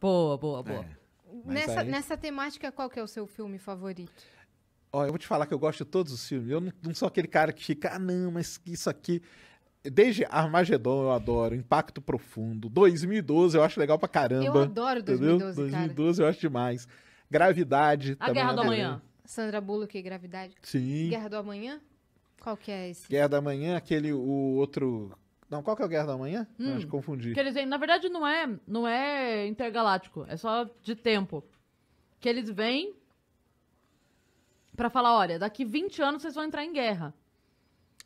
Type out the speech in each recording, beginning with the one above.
Boa, boa, boa. É, nessa, aí... nessa temática, qual que é o seu filme favorito? Ó, eu vou te falar que eu gosto de todos os filmes. Eu não, não sou aquele cara que fica, ah, não, mas isso aqui. Desde Armagedon eu adoro, Impacto Profundo. 2012 eu acho legal pra caramba. Eu adoro 2012, 2012 eu acho demais. Gravidade. A é Guerra do Amanhã. Sandra Bullock e Gravidade. Sim. Guerra do Amanhã? Qual que é esse? Guerra do Amanhã, aquele o outro não, qual que é o Guerra da Manhã? Hum, Acho que confundi. Que eles vêm, na verdade, não é, não é intergaláctico, é só de tempo. Que eles vêm para falar, olha, daqui 20 anos vocês vão entrar em guerra.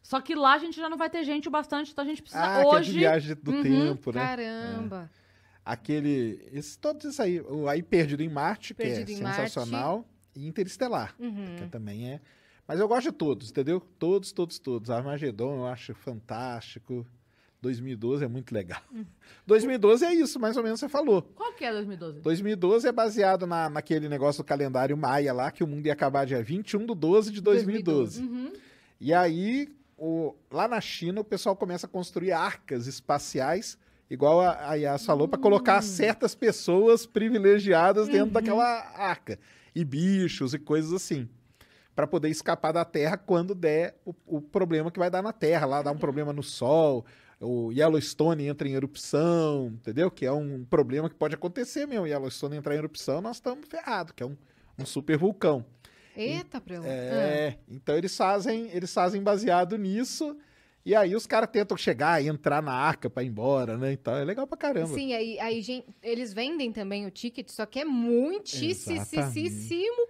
Só que lá a gente já não vai ter gente o bastante, então a gente precisa ah, hoje. Que é de viagem do uhum, tempo, né? Caramba. É. Aquele, esse, todo isso aí, o aí Perdido em Marte, Perdido que é sensacional, Marte. e Interestelar, uhum. que também é mas eu gosto de todos, entendeu? Todos, todos, todos. Armagedon eu acho fantástico. 2012 é muito legal. 2012 hum. é isso, mais ou menos você falou. Qual que é 2012? 2012 é baseado na, naquele negócio do calendário maia lá, que o mundo ia acabar dia 21 de 12 de 2012. 2012. Uhum. E aí, o, lá na China, o pessoal começa a construir arcas espaciais, igual a, a Yas falou, para colocar hum. certas pessoas privilegiadas dentro uhum. daquela arca. E bichos e coisas assim para poder escapar da Terra quando der o, o, problema que vai dar na Terra, lá dá um problema no Sol, o Yellowstone entra em erupção, entendeu? Que é um problema que pode acontecer mesmo. Yellowstone entrar em erupção, nós estamos ferrados, que é um, um super vulcão. Eita, e, é, ah. então eles fazem, eles fazem baseado nisso. E aí os caras tentam chegar e entrar na arca para ir embora, né? Então é legal pra caramba. Sim, aí, aí gente, eles vendem também o ticket, só que é muitíssimo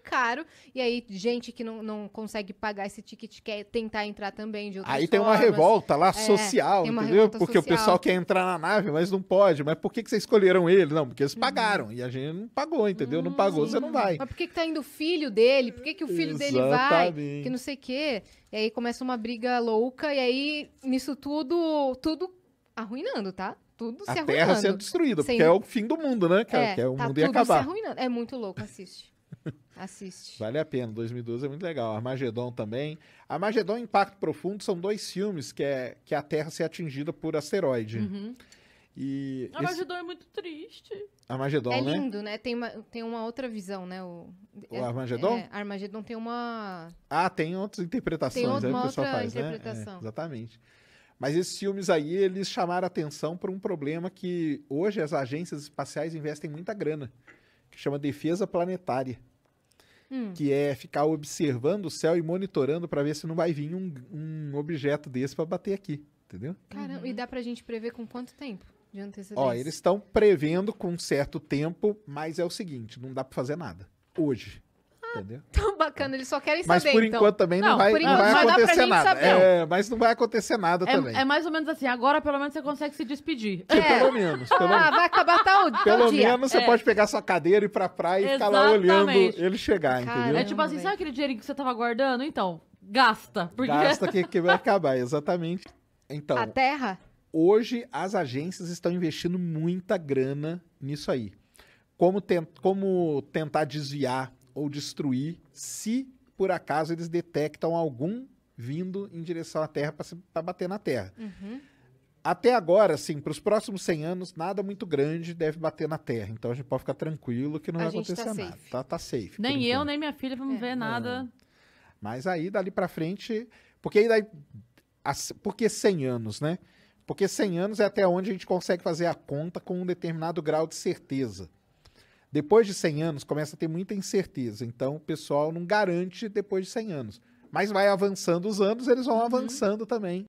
caro. E aí, gente que não, não consegue pagar esse ticket quer tentar entrar também de outras Aí tem uma revolta lá é, social, entendeu? Porque social. o pessoal quer entrar na nave, mas não pode. Mas por que, que vocês escolheram ele? Não, porque eles uhum. pagaram uhum. e a gente não pagou, entendeu? Uhum, não pagou, sim. você não uhum. vai. Mas por que, que tá indo o filho dele? Por que, que o filho Exatamente. dele vai? Que não sei o quê. E aí começa uma briga louca, e aí nisso tudo, tudo arruinando, tá? Tudo a se arruinando. A Terra sendo destruída, Sem... porque é o fim do mundo, né, É, que é, o tá mundo ia acabar. Se arruinando. É muito louco, assiste. Assiste. Vale a pena, 2012 é muito legal. Armagedon também. Armagedon e Impacto Profundo são dois filmes que é, que a Terra ser atingida por asteroide. Uhum. E Armagedon esse... é muito triste. Armagedon, é né? É lindo, né? Tem uma, tem uma outra visão, né? O, o é, Armagedon? É, Armagedon tem uma... Ah, tem outras interpretações. Tem é uma, é uma outra faz, interpretação. Né? É, exatamente. Mas esses filmes aí, eles chamaram atenção para um problema que hoje as agências espaciais investem muita grana, que chama defesa planetária. Hum. Que é ficar observando o céu e monitorando para ver se não vai vir um, um objeto desse para bater aqui, entendeu? Caramba, uhum. e dá para a gente prever com quanto tempo? de antecedência. Ó, eles estão prevendo com um certo tempo, mas é o seguinte, não dá para fazer nada hoje. Ah, entendeu? Tão bacana, eles só querem saber. Mas por então. enquanto também não, não vai, não vai acontecer nada. É, mas não vai acontecer nada é, também. É mais ou menos assim, agora pelo menos você consegue se despedir. É. Pelo menos. Pelo ah, vai acabar tal, tal Pelo dia. menos você é. pode pegar sua cadeira e ir pra praia Exatamente. e ficar lá olhando ele chegar, Caramba, entendeu? É tipo assim, sabe aquele dinheirinho que você tava guardando? Então, gasta. Porque... Gasta que, que vai acabar, exatamente. Então. A terra? hoje as agências estão investindo muita grana nisso aí. Como, como tentar desviar ou destruir se por acaso eles detectam algum vindo em direção à Terra para bater na Terra. Uhum. Até agora, sim, para os próximos 100 anos, nada muito grande deve bater na Terra. Então a gente pode ficar tranquilo que não a vai tá acontecer tá nada. Safe. Tá, tá safe. Nem eu, nem minha filha vamos é. ver nada. Mas aí, dali para frente. Porque aí, daí, porque 100 anos, né? Porque 100 anos é até onde a gente consegue fazer a conta com um determinado grau de certeza. Depois de 100 anos começa a ter muita incerteza, então o pessoal não garante depois de 100 anos. Mas vai avançando os anos, eles vão uhum. avançando também